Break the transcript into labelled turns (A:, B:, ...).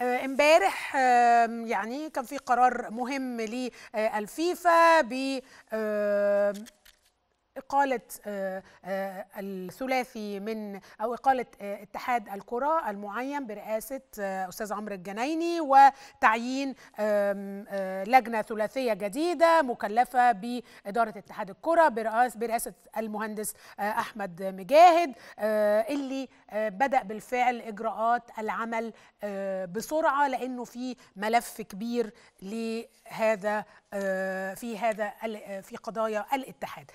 A: آه، امبارح يعني كان في قرار مهم للفيفا ب إقالة آه، آه، الثلاثي من أو إقالة آه، اتحاد الكرة المعين برئاسة أستاذ عمرو الجنايني وتعيين لجنة ثلاثية جديدة مكلفة بإدارة اتحاد الكرة برئاسة المهندس أحمد مجاهد اللي بدأ بالفعل إجراءات العمل بسرعة لأنه في ملف كبير لهذا في هذا في قضايا الاتحاد